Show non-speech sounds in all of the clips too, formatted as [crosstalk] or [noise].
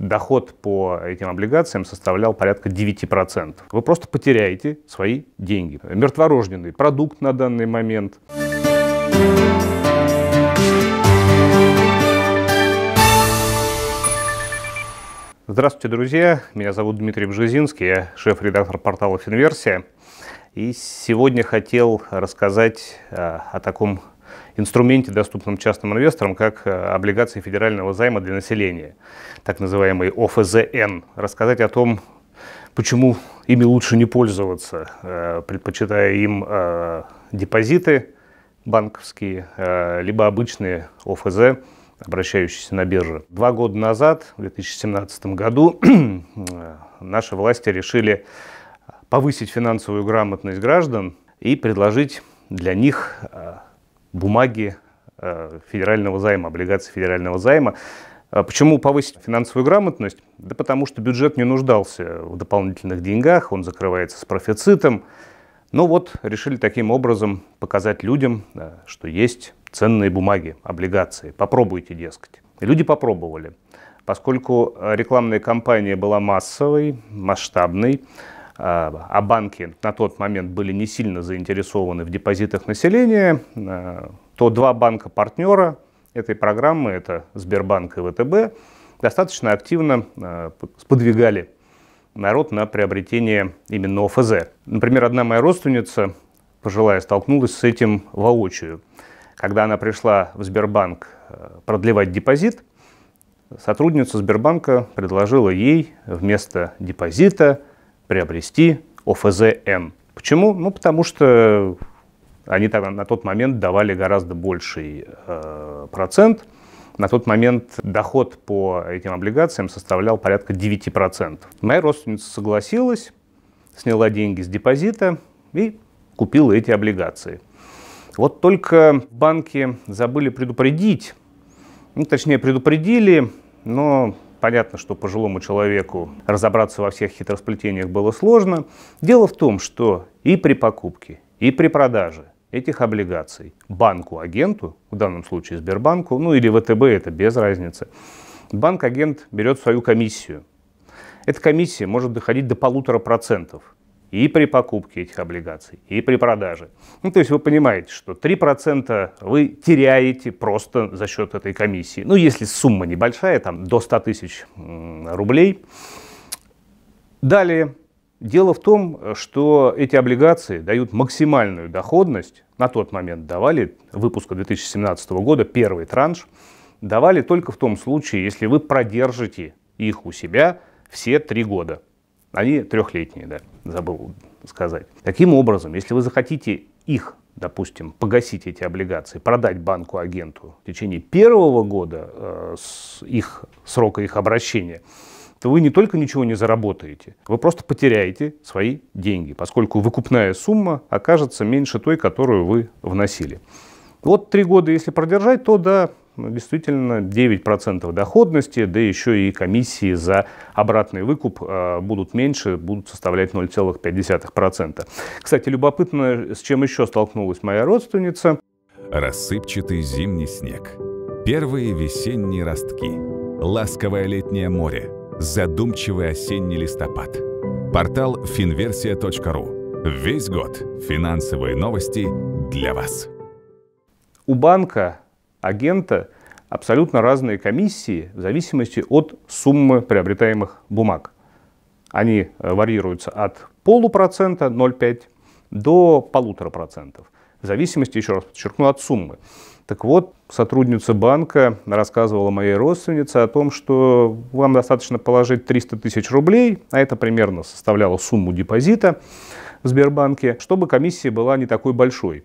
доход по этим облигациям составлял порядка 9%. Вы просто потеряете свои деньги. Мертворожденный продукт на данный момент. Здравствуйте, друзья. Меня зовут Дмитрий Бжезинский, я шеф-редактор портала «Финверсия». И сегодня хотел рассказать э, о таком инструменте, доступном частным инвесторам, как э, облигации федерального займа для населения, так называемый ОФЗН, рассказать о том, почему ими лучше не пользоваться, э, предпочитая им э, депозиты банковские, либо обычные ОФЗ, обращающиеся на бирже. Два года назад, в 2017 году, [clears throat] наши власти решили повысить финансовую грамотность граждан и предложить для них бумаги э, федерального займа, облигации федерального займа. А почему повысить финансовую грамотность? Да потому что бюджет не нуждался в дополнительных деньгах, он закрывается с профицитом. Но ну вот решили таким образом показать людям, э, что есть ценные бумаги, облигации. Попробуйте, дескать. люди попробовали. Поскольку рекламная кампания была массовой, масштабной, а, а банки на тот момент были не сильно заинтересованы в депозитах населения, а, то два банка-партнера этой программы, это Сбербанк и ВТБ, достаточно активно а, сподвигали народ на приобретение именно ОФЗ. Например, одна моя родственница, пожилая, столкнулась с этим воочию. Когда она пришла в Сбербанк продлевать депозит, сотрудница Сбербанка предложила ей вместо депозита – приобрести офз Почему? Ну, потому что они тогда на тот момент давали гораздо больший э, процент. На тот момент доход по этим облигациям составлял порядка 9%. Моя родственница согласилась, сняла деньги с депозита и купила эти облигации. Вот только банки забыли предупредить, ну, точнее предупредили, но Понятно, что пожилому человеку разобраться во всех хитросплетениях было сложно. Дело в том, что и при покупке, и при продаже этих облигаций банку-агенту, в данном случае Сбербанку, ну или ВТБ, это без разницы, банк-агент берет свою комиссию. Эта комиссия может доходить до полутора процентов и при покупке этих облигаций, и при продаже. Ну, то есть вы понимаете, что 3% вы теряете просто за счет этой комиссии. Ну, если сумма небольшая, там до 100 тысяч рублей. Далее, дело в том, что эти облигации дают максимальную доходность, на тот момент давали, выпуска 2017 года, первый транш, давали только в том случае, если вы продержите их у себя все три года. Они трехлетние, да, забыл сказать. Таким образом, если вы захотите их, допустим, погасить эти облигации, продать банку-агенту в течение первого года э, с их, срока их обращения, то вы не только ничего не заработаете, вы просто потеряете свои деньги, поскольку выкупная сумма окажется меньше той, которую вы вносили. Вот три года, если продержать, то да, ну, действительно 9% доходности, да еще и комиссии за обратный выкуп э, будут меньше, будут составлять 0,5%. Кстати, любопытно, с чем еще столкнулась моя родственница. Рассыпчатый зимний снег. Первые весенние ростки. Ласковое летнее море. Задумчивый осенний листопад. Портал finversia.ru. Весь год финансовые новости для вас. У банка агента абсолютно разные комиссии в зависимости от суммы приобретаемых бумаг. Они э, варьируются от полупроцента 0,5 до полутора процентов. В зависимости, еще раз подчеркну, от суммы. Так вот, сотрудница банка рассказывала моей родственнице о том, что вам достаточно положить 300 тысяч рублей, а это примерно составляло сумму депозита в Сбербанке, чтобы комиссия была не такой большой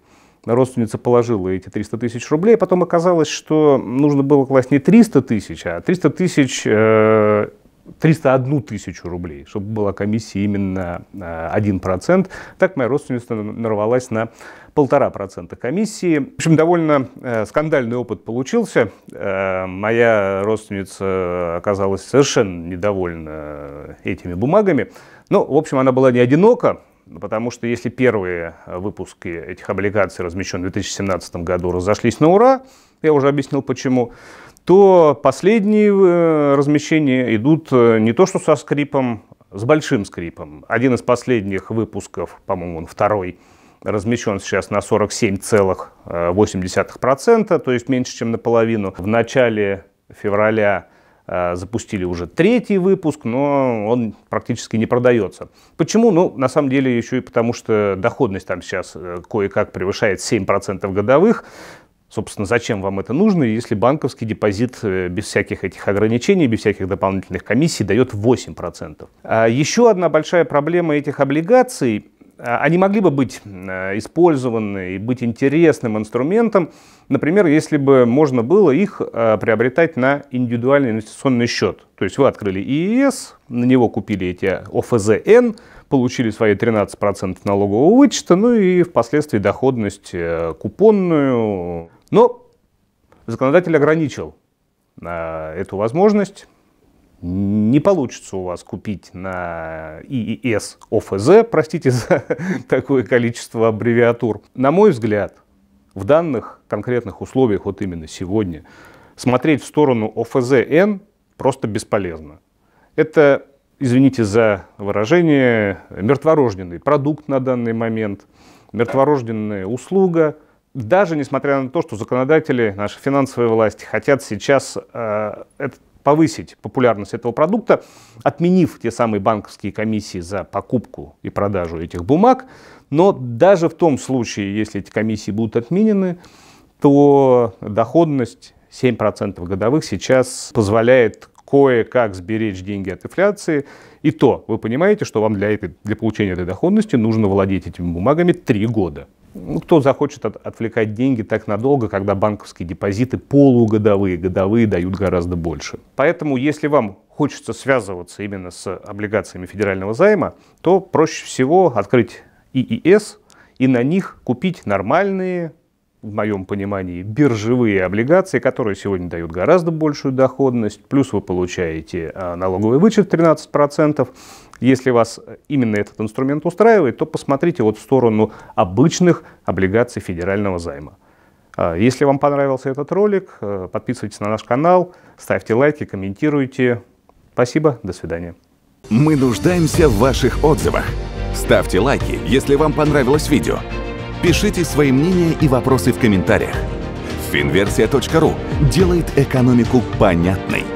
родственница положила эти 300 тысяч рублей, потом оказалось, что нужно было класть не 300 тысяч, а 300 тысяч, 301 э, тысячу рублей, чтобы была комиссия именно 1%. Э, так моя родственница нарвалась на полтора процента комиссии. В общем, довольно э, скандальный опыт получился. Моя родственница оказалась совершенно недовольна этими бумагами. Но ну, в общем, она была не одинока, ну, потому что если первые э, выпуски этих облигаций, размещенные в 2017 году, разошлись на ура, я уже объяснил почему, то последние э, размещения идут э, не то что со скрипом, с большим скрипом. Один из последних выпусков, по-моему, он второй, размещен сейчас на 47,8%, то есть меньше, чем наполовину. В начале февраля Э, запустили уже третий выпуск, но он практически не продается. Почему? Ну, на самом деле, еще и потому, что доходность там сейчас э, кое-как превышает 7% годовых. Собственно, зачем вам это нужно, если банковский депозит э, без всяких этих ограничений, без всяких дополнительных комиссий дает 8%? А еще одна большая проблема этих облигаций а, они могли бы быть э, использованы и быть интересным инструментом, например, если бы можно было их э, приобретать на индивидуальный инвестиционный счет. То есть вы открыли ИИС, на него купили эти ОФЗН, получили свои 13% налогового вычета, ну и впоследствии доходность э, купонную. Но законодатель ограничил эту возможность не получится у вас купить на ИИС ОФЗ, простите за [laughs] такое количество аббревиатур. На мой взгляд, в данных конкретных условиях, вот именно сегодня, смотреть в сторону ОФЗН просто бесполезно. Это, извините за выражение, мертворожденный продукт на данный момент, мертворожденная услуга. Даже несмотря на то, что законодатели, наши финансовые власти хотят сейчас э, этот повысить популярность этого продукта, отменив те самые банковские комиссии за покупку и продажу этих бумаг. Но даже в том случае, если эти комиссии будут отменены, то доходность 7% годовых сейчас позволяет кое-как сберечь деньги от инфляции. И то вы понимаете, что вам для, этой, для получения этой доходности нужно владеть этими бумагами три года ну, кто захочет от, отвлекать деньги так надолго, когда банковские депозиты полугодовые, годовые дают гораздо больше. Поэтому, если вам хочется связываться именно с облигациями федерального займа, то проще всего открыть ИИС и на них купить нормальные, в моем понимании, биржевые облигации, которые сегодня дают гораздо большую доходность, плюс вы получаете а, налоговый вычет 13%, если вас именно этот инструмент устраивает, то посмотрите вот в сторону обычных облигаций федерального займа. А, если вам понравился этот ролик, э, подписывайтесь на наш канал, ставьте лайки, комментируйте. Спасибо, до свидания. Мы нуждаемся в ваших отзывах. Ставьте лайки, если вам понравилось видео. Пишите свои мнения и вопросы в комментариях. Финверсия.ру делает экономику понятной.